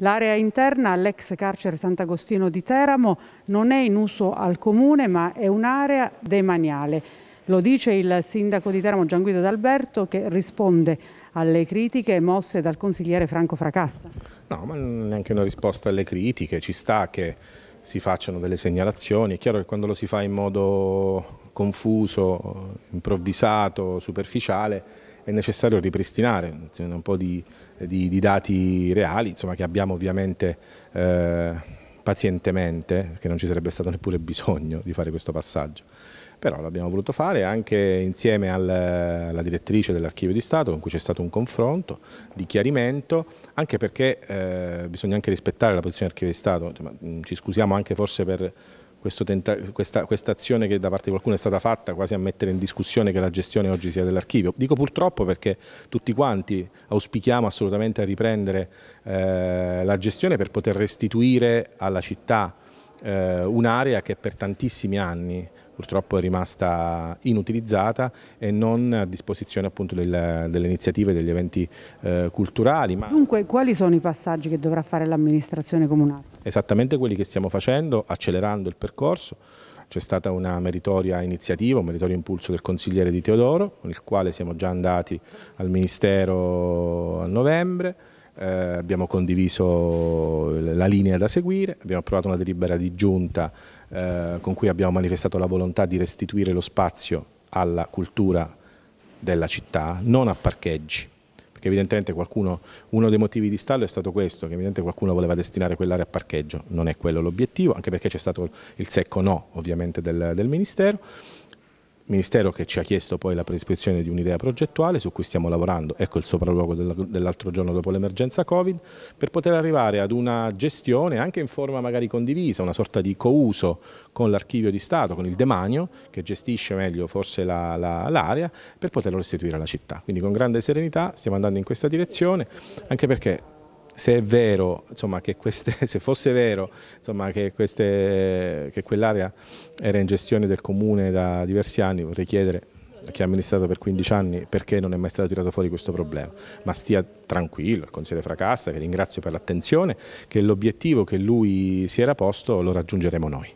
L'area interna all'ex carcere Sant'Agostino di Teramo non è in uso al comune ma è un'area demaniale. Lo dice il sindaco di Teramo Gianguido D'Alberto che risponde alle critiche mosse dal consigliere Franco Fracassa. No, ma neanche una risposta alle critiche, ci sta che si facciano delle segnalazioni, è chiaro che quando lo si fa in modo confuso, improvvisato, superficiale è necessario ripristinare un po' di, di, di dati reali insomma, che abbiamo ovviamente eh, pazientemente, perché non ci sarebbe stato neppure bisogno di fare questo passaggio. Però l'abbiamo voluto fare anche insieme al, alla direttrice dell'Archivio di Stato con cui c'è stato un confronto di chiarimento, anche perché eh, bisogna anche rispettare la posizione dell'Archivio di Stato, insomma, ci scusiamo anche forse per questa, quest azione che da parte di qualcuno è stata fatta quasi a mettere in discussione che la gestione oggi sia dell'archivio. Dico purtroppo perché tutti quanti auspichiamo assolutamente a riprendere eh, la gestione per poter restituire alla città eh, un'area che per tantissimi anni purtroppo è rimasta inutilizzata e non a disposizione appunto del, delle iniziative, e degli eventi eh, culturali. Ma... Dunque quali sono i passaggi che dovrà fare l'amministrazione comunale? Esattamente quelli che stiamo facendo, accelerando il percorso c'è stata una meritoria iniziativa, un meritorio impulso del consigliere di Teodoro, con il quale siamo già andati al Ministero a novembre, eh, abbiamo condiviso la linea da seguire, abbiamo approvato una delibera di giunta eh, con cui abbiamo manifestato la volontà di restituire lo spazio alla cultura della città, non a parcheggi, perché evidentemente qualcuno, uno dei motivi di stallo è stato questo, che evidentemente qualcuno voleva destinare quell'area a parcheggio, non è quello l'obiettivo, anche perché c'è stato il secco no ovviamente del, del Ministero, Ministero che ci ha chiesto poi la prescrizione di un'idea progettuale su cui stiamo lavorando, ecco il sopralluogo dell'altro giorno dopo l'emergenza Covid, per poter arrivare ad una gestione anche in forma magari condivisa, una sorta di couso con l'archivio di Stato, con il demanio che gestisce meglio forse l'area la, la, per poterlo restituire alla città. Quindi con grande serenità stiamo andando in questa direzione, anche perché se è vero, insomma, che queste, se fosse vero insomma, che, che quell'area era in gestione del comune da diversi anni, vorrei chiedere a chi ha amministrato per 15 anni perché non è mai stato tirato fuori questo problema, ma stia tranquillo il consigliere Fracassa che ringrazio per l'attenzione, che l'obiettivo che lui si era posto lo raggiungeremo noi.